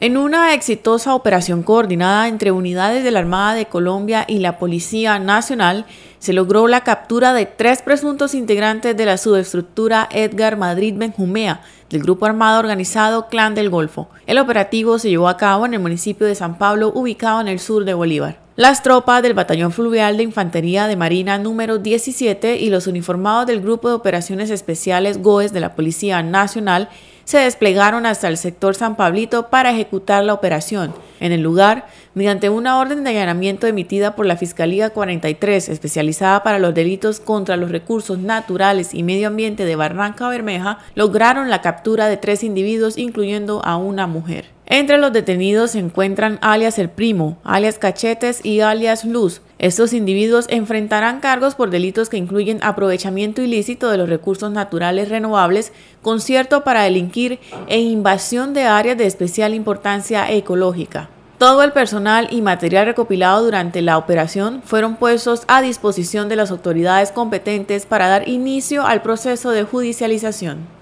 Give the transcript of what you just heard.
En una exitosa operación coordinada entre unidades de la Armada de Colombia y la Policía Nacional, se logró la captura de tres presuntos integrantes de la subestructura Edgar Madrid Benjumea del grupo armado organizado Clan del Golfo. El operativo se llevó a cabo en el municipio de San Pablo, ubicado en el sur de Bolívar. Las tropas del Batallón Fluvial de Infantería de Marina número 17 y los uniformados del Grupo de Operaciones Especiales GOES de la Policía Nacional se desplegaron hasta el sector San Pablito para ejecutar la operación. En el lugar, mediante una orden de allanamiento emitida por la Fiscalía 43, especializada para los delitos contra los recursos naturales y medio ambiente de Barranca Bermeja, lograron la captura de tres individuos, incluyendo a una mujer. Entre los detenidos se encuentran alias El Primo, alias Cachetes y alias Luz, estos individuos enfrentarán cargos por delitos que incluyen aprovechamiento ilícito de los recursos naturales renovables, concierto para delinquir e invasión de áreas de especial importancia ecológica. Todo el personal y material recopilado durante la operación fueron puestos a disposición de las autoridades competentes para dar inicio al proceso de judicialización.